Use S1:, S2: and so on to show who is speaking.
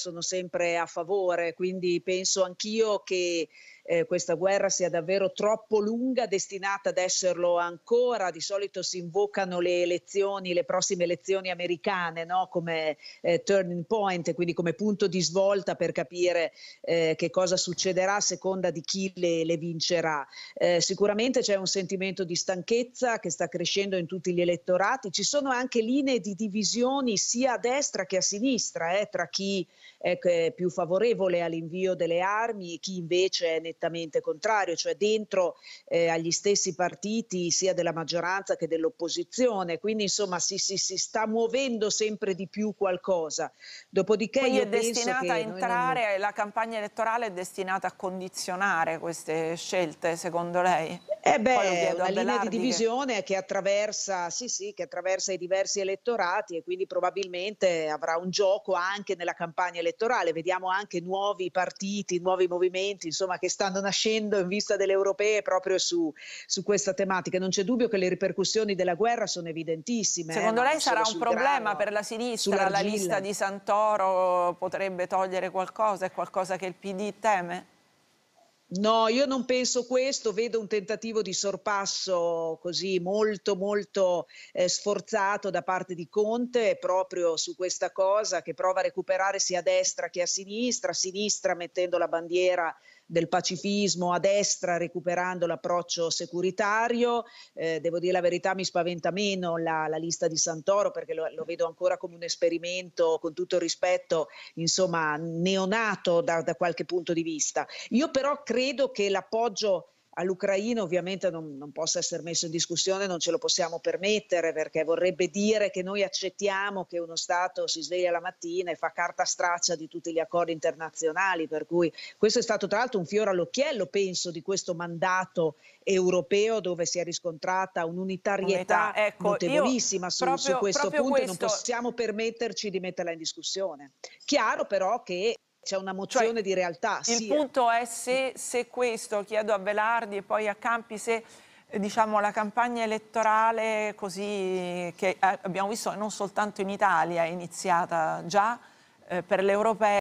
S1: sono sempre a favore, quindi penso anch'io che eh, questa guerra sia davvero troppo lunga, destinata ad esserlo ancora. Di solito si invocano le elezioni, le prossime elezioni americane, no? come eh, turning point, quindi come punto di svolta per capire eh, che cosa succederà a seconda di chi le, le vincerà. Eh, sicuramente c'è un sentimento di stanchezza che sta crescendo in tutti gli elettorati. Ci sono anche linee di divisioni sia a destra che a sinistra, eh, tra chi eh, più favorevole all'invio delle armi e chi invece è nettamente contrario, cioè dentro eh, agli stessi partiti sia della maggioranza che dell'opposizione. Quindi insomma si, si, si sta muovendo sempre di più qualcosa. Dopodiché Quindi io è destinata a entrare,
S2: non... la campagna elettorale è destinata a condizionare queste scelte secondo lei? Eh beh, è una linea di divisione
S1: che... attraversa, sì, sì, che attraversa i diversi elettorati e quindi probabilmente avrà un gioco anche nella campagna elettorale. Vediamo anche nuovi partiti, nuovi movimenti insomma, che stanno nascendo in vista delle europee proprio su, su questa tematica. Non c'è dubbio che le ripercussioni della guerra sono evidentissime. Eh, Secondo eh, lei sarà un problema grano, per la sinistra? La lista di
S2: Santoro potrebbe togliere qualcosa? È qualcosa che il PD teme?
S1: No, io non penso questo, vedo un tentativo di sorpasso così molto molto eh, sforzato da parte di Conte proprio su questa cosa che prova a recuperare sia a destra che a sinistra, a sinistra mettendo la bandiera del pacifismo a destra recuperando l'approccio securitario. Eh, devo dire la verità, mi spaventa meno la, la lista di Santoro perché lo, lo, vedo ancora come un esperimento, con tutto il rispetto, insomma, neonato da, da qualche punto di vista. Io però credo che l'appoggio all'Ucraina ovviamente non, non possa essere messo in discussione, non ce lo possiamo permettere perché vorrebbe dire che noi accettiamo che uno Stato si sveglia la mattina e fa carta straccia di tutti gli accordi internazionali, per cui questo è stato tra l'altro un fiore all'occhiello, penso, di questo mandato europeo dove si è riscontrata un'unitarietà ecco, notevolissima io, su, proprio, su, questo punto questo... non possiamo permetterci di metterla in discussione. Chiaro però
S2: che c'è una cioè, mozione cioè, di realtà. Il sì. punto è se, se, questo, chiedo a Velardi e poi a Campi, se eh, diciamo, la campagna elettorale così che eh, abbiamo visto non soltanto in Italia è iniziata già eh, per l'Europa.